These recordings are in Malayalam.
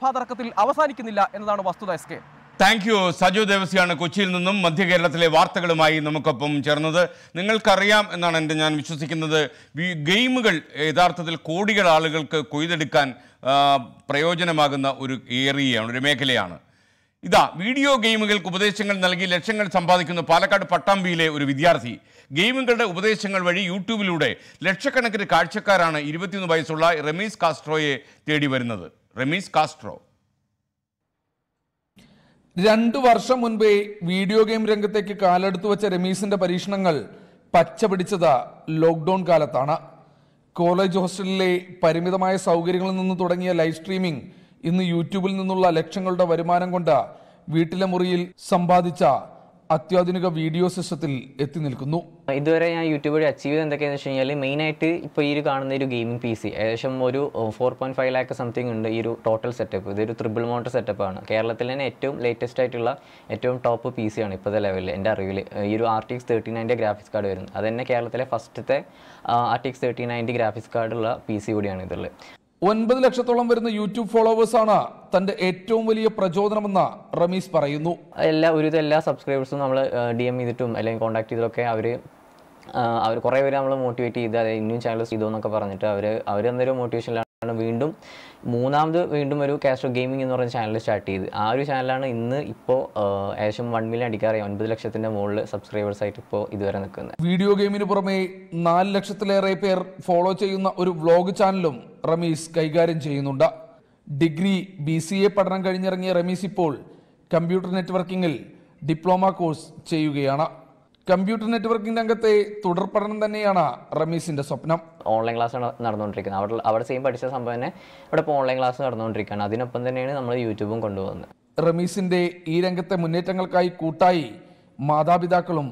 സഭാതർക്കത്തിൽ അവസാനിക്കുന്നില്ല എന്നതാണ് വസ്തുത S K thank you Saju ദേവസിയാണ് കൊച്ചിയിൽ നിന്നും മധ്യ കേരളത്തിലെ വാർത്തകളുമായി നമുക്കൊപ്പം ചേർന്നത് നിങ്ങൾക്കറിയാം എന്നാണ് എൻ്റെ ഞാൻ വിശ്വസിക്കുന്നത് ഗെയിമുകൾ യഥാർത്ഥത്തിൽ കോടികൾ ആളുകൾക്ക് കൊയ്തെടുക്കാൻ പ്രയോജനമാകുന്ന ഒരു ഏരിയയാണ് ഒരു മേഖലയാണ് ഇതാ വീഡിയോ ഗെയിമുകൾക്ക് ഉപദേശങ്ങൾ നൽകി ലക്ഷങ്ങൾ സമ്പാദിക്കുന്ന പാലക്കാട് പട്ടാമ്പിയിലെ ഒരു വിദ്യാർത്ഥി ഗെയിമുകളുടെ ഉപദേശങ്ങൾ വഴി യൂട്യൂബിലൂടെ ലക്ഷക്കണക്കിന് കാഴ്ചക്കാരാണ് ഇരുപത്തിയൊന്ന് വയസ്സുള്ള റമീസ് കാസ്ട്രോയെ തേടി വരുന്നത് റമീസ് കാസ്ട്രോ രണ്ടു വർഷം മുൻപേ വീഡിയോ ഗെയിം രംഗത്തേക്ക് കാലെടുത്തു വെച്ച രമീസിന്റെ പരീക്ഷണങ്ങൾ പച്ച പിടിച്ചത് ലോക്ക്ഡൌൺ കാലത്താണ് കോളേജ് ഹോസ്റ്റലിലെ പരിമിതമായ സൗകര്യങ്ങളിൽ നിന്ന് തുടങ്ങിയ ലൈവ് സ്ട്രീമിംഗ് ഇന്ന് യൂട്യൂബിൽ നിന്നുള്ള ലക്ഷങ്ങളുടെ വരുമാനം കൊണ്ട് വീട്ടിലെ മുറിയിൽ സമ്പാദിച്ച അത്യാധുനിക വീഡിയോ സിസ്റ്റത്തിൽ എത്തി നിൽക്കുന്നു ഇതുവരെ ഞാൻ യൂട്യൂബ് വഴി അച്ചീവ് ചെയ്ത് എന്തൊക്കെയാണെന്ന് വെച്ച് കഴിഞ്ഞാൽ മെയിനായിട്ട് ഇപ്പോൾ ഈ ഒരു കാണുന്ന ഒരു ഗെയിമിംഗ് പി സി ഏകദേശം ഒരു four point five lakh something ഉണ്ട് ഈ ഒരു ടോട്ടൽ സെറ്റപ്പ് ഇതൊരു ട്രിപ്പിൾ മോട്ടർ സെറ്റപ്പ് ആണ് കേരളത്തിൽ തന്നെ ഏറ്റവും ലേറ്റസ്റ്റ് ആയിട്ടുള്ള ഏറ്റവും ടോപ്പ് പി സി ആണ് ഇപ്പോഴത്തെ ലെവലിൽ എൻ്റെ അറിവിൽ ഈ ഒരു ആർ ടി എക്സ് തേർട്ടി നയൻ്റെ ഗ്രാഫിക്സ് കാർഡ് വരുന്നത് അത് തന്നെ കേരളത്തിലെ ഫസ്റ്റത്തെ ആർ ടി എക്സ് തേർട്ടി നയൻ്റെ ഗ്രാഫിക്സ് കാർഡുള്ള പി സി കൂടിയാണ് ഇതുള്ളത് ഒൻപത് ലക്ഷത്തോളം വരുന്ന യൂട്യൂബ് ഫോളോവേഴ്സാണ് തന്റെ ഏറ്റവും വലിയ പ്രചോദനമെന്ന് റമീസ് പറയുന്നു എല്ലാ ഒരു എല്ലാ സബ്സ്ക്രൈബേഴ്സും നമ്മൾ ഡി എം ചെയ്തിട്ടും അല്ലെങ്കിൽ കോൺടാക്ട് ചെയ്തിട്ടൊക്കെ അവർ അവർ കുറേ പേര് നമ്മളെ മോട്ടിവേറ്റ് ചെയ്ത് അതായത് ഇനിയും ചാനൽ ചെയ്തോ എന്നൊക്കെ പറഞ്ഞിട്ട് അവർ അവർ എന്നൊരു മോട്ടിവേഷനിലാണ് വീണ്ടും മൂന്നാമത് വീണ്ടും ഒരു കാസ്ട്രോ ഗെയിമിംഗ് എന്ന് പറഞ്ഞ ചാനൽ സ്റ്റാർട്ട് ചെയ്ത് ആ ഒരു ചാനലാണ് ഇന്ന് ഇപ്പോൾ ഏകദേശം വൺ മില്യൺ അടിക്കാറായി ഒൻപത് ലക്ഷത്തിൻ്റെ മുകളിൽ സബ്സ്ക്രൈബേഴ്സ് ആയിട്ട് ഇപ്പോൾ ഇതുവരെ നിൽക്കുന്നത് വീഡിയോ ഗെയിമിന് പുറമെ നാല് ലക്ഷത്തിലേറെ പേർ ഫോളോ ചെയ്യുന്ന ഒരു വ്ലോഗ് ചാനലും റമീസ് കൈകാര്യം ചെയ്യുന്നുണ്ട് ഡിഗ്രി ബി സി എ പഠനം കഴിഞ്ഞിറങ്ങിയ റമീസ് ഇപ്പോൾ കമ്പ്യൂട്ടർ നെറ്റ്വർക്കിംഗിൽ ഡിപ്ലോമ കോഴ്സ് ചെയ്യുകയാണ് കമ്പ്യൂട്ടർ നെറ്റ്വർക്കിംഗ് രംഗത്തെ തുടർ പഠനം തന്നെയാണ് റമീസിന്റെ സ്വപ്നം ഓൺലൈൻ ക്ലാസ് നടന്നുകൊണ്ടിരിക്കുന്നത് അവിടെ അവിടെ സെയിം പഠിച്ച സംഭവം തന്നെ ഇവിടെ ഇപ്പോൾ ഓൺലൈൻ ക്ലാസ് നടന്നുകൊണ്ടിരിക്കുകയാണ് അതിനൊപ്പം തന്നെയാണ് നമ്മൾ യൂട്യൂബും കൊണ്ടുപോകുന്നത് റമീസിന്റെ ഈ രംഗത്തെ മുന്നേറ്റങ്ങൾക്കായി കൂട്ടായി മാതാപിതാക്കളും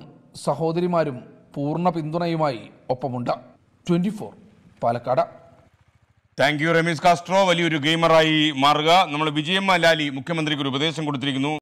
സഹോദരിമാരും പൂർണ്ണ പിന്തുണയുമായി ഒപ്പമുണ്ട് twenty four Palakkad thank you Ramees Castro വലിയൊരു ഗെയിമറായി മാറുക നമ്മൾ വിജയമ്മ ലാലി മുഖ്യമന്ത്രിക്ക് ഒരു ഉപദേശം കൊടുത്തിരിക്കുന്നു